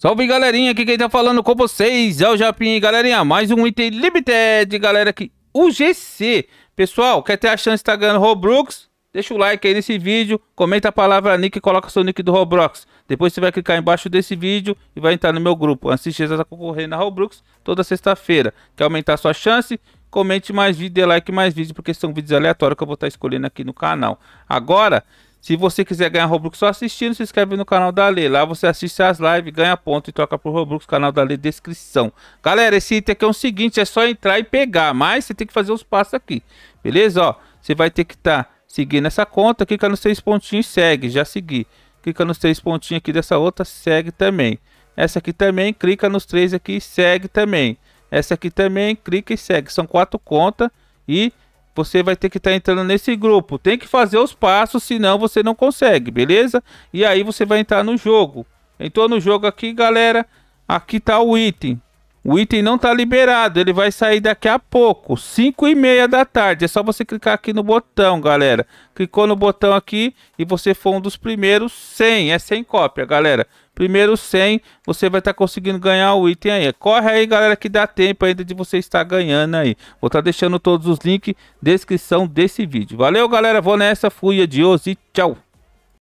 Salve galerinha, aqui quem tá falando com vocês é o Japim, galerinha, mais um item limited, galera, aqui, o GC. Pessoal, quer ter a chance de estar tá ganhando Roblox? Deixa o like aí nesse vídeo, comenta a palavra nick e coloca seu nick do Roblox. Depois você vai clicar embaixo desse vídeo e vai entrar no meu grupo. Assiste está concorrendo a Roblox toda sexta-feira. Quer aumentar sua chance? Comente mais vídeo, dê like mais vídeo, porque são vídeos aleatórios que eu vou estar tá escolhendo aqui no canal. Agora, se você quiser ganhar Robux só assistindo, se inscreve no canal da Lê. Lá você assiste as lives, ganha ponto e troca por Robux, canal da Lê, descrição. Galera, esse item aqui é o seguinte, é só entrar e pegar, mas você tem que fazer os passos aqui. Beleza? Ó, você vai ter que estar tá seguindo essa conta, clica nos três pontinhos e segue, já segui. Clica nos três pontinhos aqui dessa outra, segue também. Essa aqui também, clica nos três aqui e segue também. Essa aqui também, clica e segue. São quatro contas e você vai ter que estar tá entrando nesse grupo. Tem que fazer os passos, senão você não consegue, beleza? E aí você vai entrar no jogo. Entrou no jogo aqui, galera. Aqui tá o item. O item não está liberado, ele vai sair daqui a pouco, 5 e meia da tarde. É só você clicar aqui no botão, galera. Clicou no botão aqui e você for um dos primeiros 100, é 100 cópia, galera. Primeiro 100, você vai estar tá conseguindo ganhar o item aí. Corre aí, galera, que dá tempo ainda de você estar ganhando aí. Vou estar tá deixando todos os links, descrição desse vídeo. Valeu, galera, vou nessa, fui, adiós e tchau.